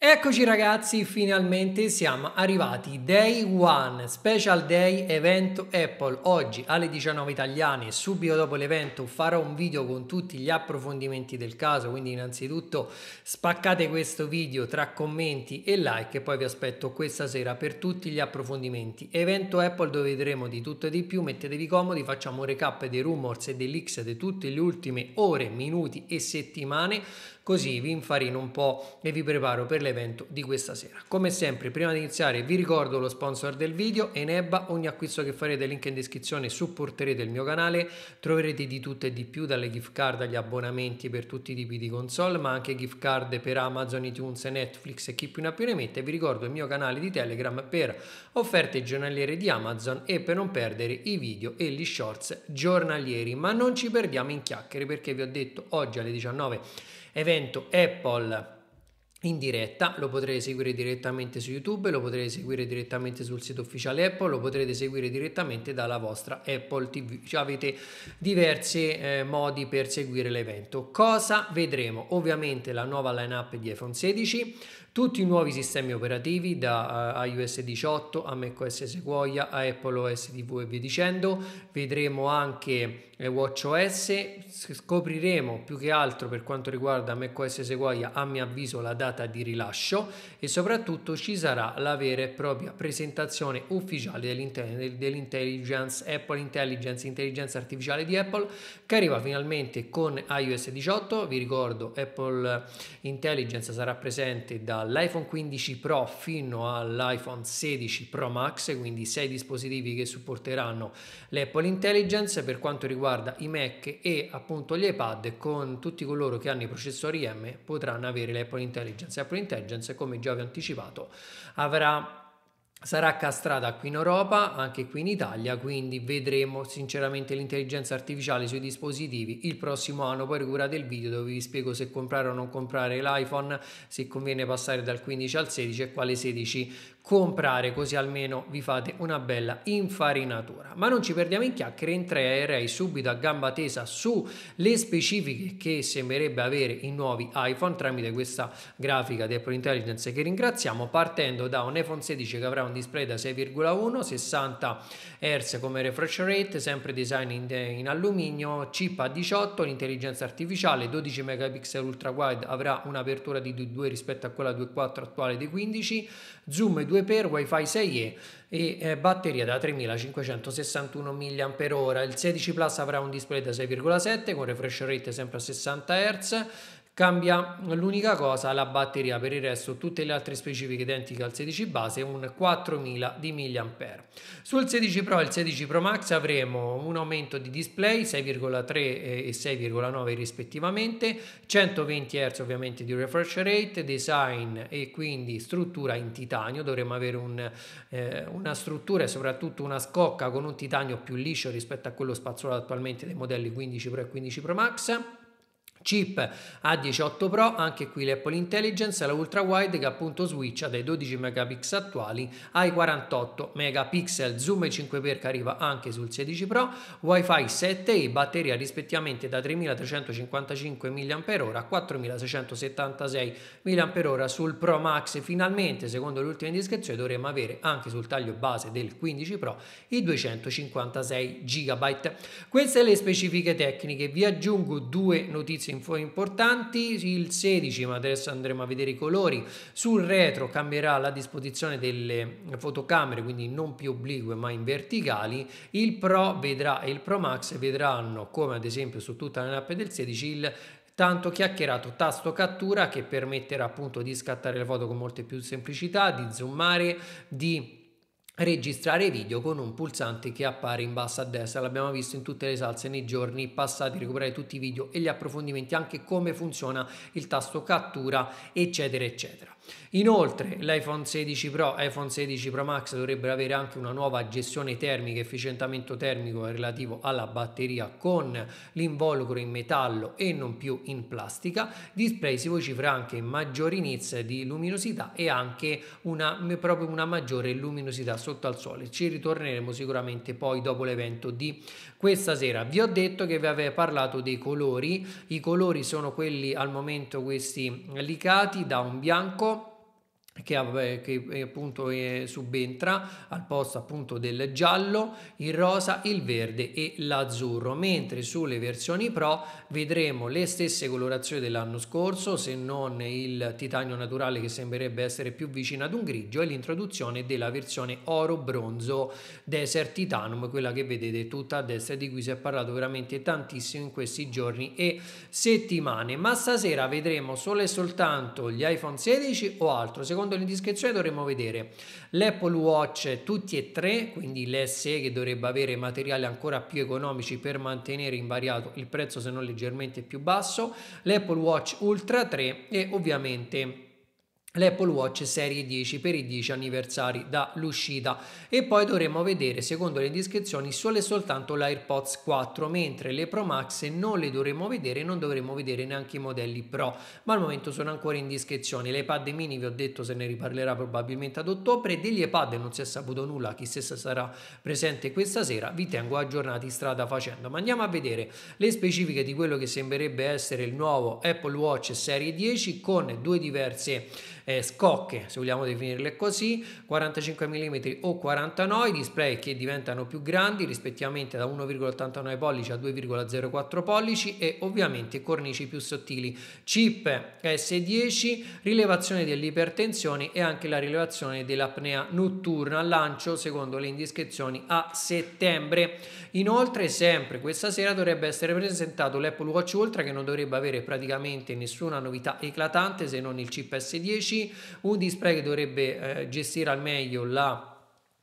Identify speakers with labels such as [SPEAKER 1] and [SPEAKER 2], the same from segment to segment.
[SPEAKER 1] Eccoci ragazzi, finalmente siamo arrivati. Day 1, Special Day evento Apple. Oggi alle 19 italiane, subito dopo l'evento, farò un video con tutti gli approfondimenti del caso. Quindi innanzitutto spaccate questo video tra commenti e like e poi vi aspetto questa sera per tutti gli approfondimenti. Evento Apple dove vedremo di tutto e di più. Mettetevi comodi, facciamo un recap dei rumors e dei leaks di tutte le ultime ore, minuti e settimane così vi infarino un po' e vi preparo per l'evento di questa sera. Come sempre, prima di iniziare vi ricordo lo sponsor del video, Enebba, ogni acquisto che farete, link in descrizione, supporterete il mio canale, troverete di tutto e di più, dalle gift card agli abbonamenti per tutti i tipi di console, ma anche gift card per Amazon, iTunes, Netflix e chi più ne ha più ne mette. Vi ricordo il mio canale di Telegram per offerte giornaliere di Amazon e per non perdere i video e gli shorts giornalieri. Ma non ci perdiamo in chiacchiere perché vi ho detto oggi alle 19 evento Apple in diretta, lo potrete seguire direttamente su YouTube, lo potrete seguire direttamente sul sito ufficiale Apple, lo potrete seguire direttamente dalla vostra Apple TV. Cioè avete diversi eh, modi per seguire l'evento. Cosa vedremo? Ovviamente la nuova lineup di iPhone 16, tutti i nuovi sistemi operativi da eh, iOS 18 a macOS Sequoia a Apple OS TV e via dicendo vedremo anche eh, WatchOS scopriremo più che altro per quanto riguarda macOS Sequoia a mio avviso la data di rilascio e soprattutto ci sarà la vera e propria presentazione ufficiale dell'intelligence Apple Intelligence intelligenza artificiale di Apple che arriva finalmente con iOS 18 vi ricordo Apple Intelligence sarà presente dal dall'iPhone 15 Pro fino all'iPhone 16 Pro Max, quindi sei dispositivi che supporteranno l'Apple Intelligence per quanto riguarda i Mac e appunto gli iPad con tutti coloro che hanno i processori M potranno avere l'Apple Intelligence. Apple Intelligence, come già vi ho anticipato, avrà sarà castrata qui in Europa, anche qui in Italia, quindi vedremo sinceramente l'intelligenza artificiale sui dispositivi il prossimo anno, poi curate il video dove vi spiego se comprare o non comprare l'iPhone, se conviene passare dal 15 al 16 e quale 16
[SPEAKER 2] comprare
[SPEAKER 1] così almeno vi fate una bella infarinatura. Ma non ci perdiamo in chiacchiere, entrerei subito a gamba tesa su le specifiche che sembrerebbe avere i nuovi iPhone tramite questa grafica di Apple Intelligence che ringraziamo partendo da un iPhone 16 che avrà un display da 6,1, 60 Hz come refresh rate, sempre design in, in alluminio, chip a 18, l'intelligenza artificiale, 12 megapixel ultra wide avrà un'apertura di 2 rispetto a quella 2.4 attuale di 15, zoom 2 2x, Wi-Fi 6E e eh, batteria da 3561 mAh. Il 16 Plus avrà un display da 6,7 con refresh rate sempre a 60 Hz Cambia l'unica cosa la batteria, per il resto tutte le altre specifiche identiche al 16 base, un 4000 di mAh. Sul 16 Pro e il 16 Pro Max avremo un aumento di display 6,3 eh, e 6,9 rispettivamente, 120 Hz ovviamente di refresh rate, design e quindi struttura in titanio, dovremo avere un, eh, una struttura e soprattutto una scocca con un titanio più liscio rispetto a quello spazzolato attualmente dei modelli 15 Pro e 15 Pro Max. Chip A18 Pro, anche qui l'Apple Intelligence, la ultra wide che appunto switcha dai 12 megapixel attuali ai 48 megapixel, zoom 5x che arriva anche sul 16 Pro, WiFi 7 e batteria rispettivamente da 3355 mAh a 4676 mAh sul Pro Max. Finalmente, secondo le ultime indiscrezioni, dovremmo avere anche sul taglio base del 15 Pro i 256 GB. Queste le specifiche tecniche, vi aggiungo due notizie info importanti, il 16, ma adesso andremo a vedere i colori, sul retro cambierà la disposizione delle fotocamere, quindi non più oblique ma in verticali, il Pro vedrà e il Pro Max vedranno, come ad esempio su tutta la mappa del 16, il tanto chiacchierato tasto cattura che permetterà appunto di scattare le foto con molte più semplicità, di zoomare, di registrare video con un pulsante che appare in basso a destra l'abbiamo visto in tutte le salse nei giorni passati recuperare tutti i video e gli approfondimenti anche come funziona il tasto cattura eccetera eccetera Inoltre l'iPhone 16 Pro e iPhone 16 Pro Max dovrebbero avere anche una nuova gestione termica, efficientamento termico relativo alla batteria con l'involucro in metallo e non più in plastica. Display si vocifera anche maggiori nits di luminosità e anche una, proprio una maggiore luminosità sotto al sole. Ci ritorneremo sicuramente poi dopo l'evento di questa sera. Vi ho detto che vi avevo parlato dei colori. I colori sono quelli al momento questi licati da un bianco che, che, eh, appunto subentra al posto appunto del giallo, il rosa, il verde e l'azzurro, mentre sulle versioni Pro vedremo le stesse colorazioni dell'anno scorso, se non il titanio naturale che sembrerebbe essere più vicino ad un grigio e l'introduzione della versione oro-bronzo Desert Titanum, quella che vedete tutta a destra di cui si è parlato veramente tantissimo in questi giorni e settimane, ma stasera vedremo solo e soltanto gli iPhone 16 o altro, secondo secondo l'indiscrezione dovremmo vedere l'Apple Watch tutti e tre, quindi l'SE che dovrebbe avere materiali ancora più economici per mantenere invariato il prezzo se non leggermente più basso, l'Apple Watch Ultra 3 e ovviamente l'Apple Watch Serie 10 per i 10 anniversari dall'uscita e poi dovremo vedere secondo le indiscrezioni solo e soltanto l'AirPods 4 mentre le Pro Max non le dovremo vedere non dovremo vedere neanche i modelli Pro ma al momento sono ancora in discrezione le iPad mini vi ho detto se ne riparlerà probabilmente ad ottobre degli iPad non si è saputo nulla chi stessa sarà presente questa sera vi tengo aggiornati strada facendo ma andiamo a vedere le specifiche di quello che sembrerebbe essere il nuovo Apple Watch Serie 10 con due diverse eh, scocche, se vogliamo definirle così, 45 mm o 49, display che diventano più grandi rispettivamente da 1,89 pollici a 2,04 pollici e ovviamente cornici più sottili, chip S10, rilevazione dell'ipertensione e anche la rilevazione dell'apnea notturna al lancio secondo le indiscrezioni a settembre. Inoltre sempre questa sera dovrebbe essere presentato l'Apple Watch Ultra che non dovrebbe avere praticamente nessuna novità eclatante se non il chip S10 un display che dovrebbe eh, gestire al meglio la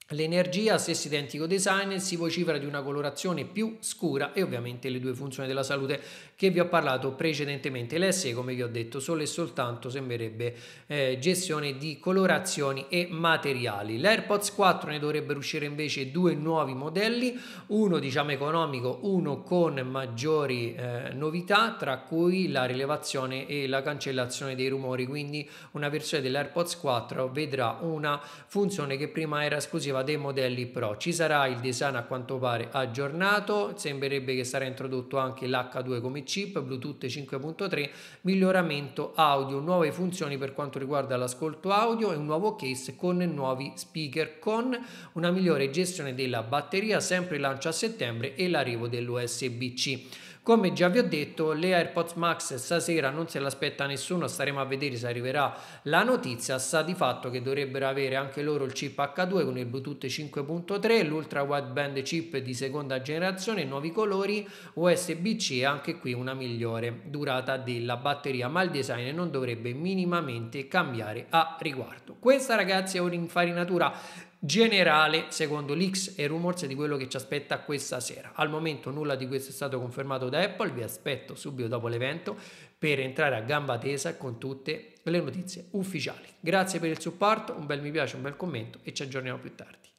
[SPEAKER 1] L'energia, stesso identico design, si vocifera di una colorazione più scura e ovviamente le due funzioni della salute che vi ho parlato precedentemente. L'S, come vi ho detto, solo e soltanto sembrerebbe eh, gestione di colorazioni e materiali. L'AirPods 4 ne dovrebbero uscire invece due nuovi modelli, uno diciamo economico, uno con maggiori eh, novità, tra cui la rilevazione e la cancellazione dei rumori, quindi una versione dell'AirPods 4 vedrà una funzione che prima era esclusiva faceva dei modelli pro. Ci sarà il design a quanto pare aggiornato, sembrerebbe che sarà introdotto anche l'H2 come chip, Bluetooth 5.3, miglioramento audio, nuove funzioni per quanto riguarda l'ascolto audio e un nuovo case con nuovi speaker con una migliore gestione della batteria, sempre lancio a settembre e l'arrivo dell'USB-C. Come già vi ho detto, le AirPods Max stasera non se l'aspetta nessuno, staremo a vedere se arriverà la notizia. sa di fatto che dovrebbero avere anche loro il chip H2 con il Bluetooth 5.3, l'ultra wideband chip di seconda generazione, nuovi colori, USB-C e anche qui una migliore durata della batteria, ma il design non dovrebbe minimamente cambiare a riguardo. Questa ragazzi è un'infarinatura generale secondo leaks e rumors di quello che ci aspetta questa sera. Al momento nulla di questo è stato confermato da Apple, vi aspetto subito dopo l'evento per entrare a gamba tesa con tutte le notizie ufficiali. Grazie per il supporto, un bel mi piace, un bel commento e ci aggiorniamo più tardi.